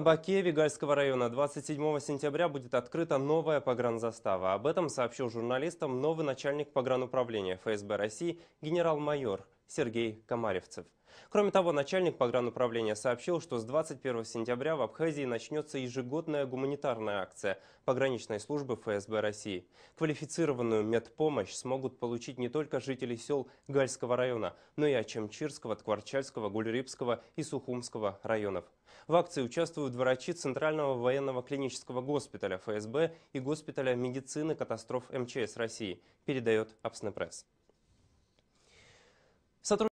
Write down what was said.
В Оке Вигальского района 27 сентября будет открыта новая погранзастава. Об этом сообщил журналистам новый начальник погрануправления ФСБ России генерал-майор Сергей Комаревцев. Кроме того, начальник погрануправления сообщил, что с 21 сентября в Абхазии начнется ежегодная гуманитарная акция пограничной службы ФСБ России. Квалифицированную медпомощь смогут получить не только жители сел Гальского района, но и Ачемчирского, Ткварчальского, Гульрибского и Сухумского районов. В акции участвуют врачи Центрального военного клинического госпиталя ФСБ и госпиталя медицины катастроф МЧС России, передает Апснепресс.